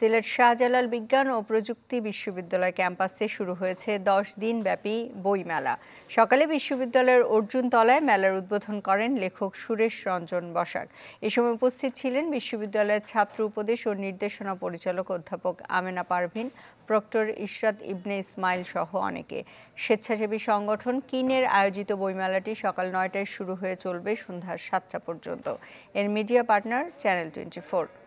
সিলেট শাহজালাল বিজ্ঞান ও প্রযুক্তি বিশ্ববিদ্যালয় ক্যাম্পাসে শুরু হয়েছে দশ দিন ব্যাপী বইমেলা সকালে বিশ্ববিদ্যালয়ের অর্জুন তলায় মেলার উদ্বোধন করেন লেখক সুরেশ রঞ্জন বসাক এ সময় উপস্থিত ছিলেন বিশ্ববিদ্যালয়ের ছাত্র উপদেশ ও নির্দেশনা পরিচালক অধ্যাপক আমেনা পারভিন প্রক্টর ইশরাত ইবনে ইসমাইল সহ অনেকে স্বেচ্ছাসেবী সংগঠন কিনের আয়োজিত বইমেলাটি সকাল নয়টায় শুরু হয়ে চলবে সন্ধ্যা সাতটা পর্যন্ত এর মিডিয়া পার্টনার চ্যানেল টোয়েন্টি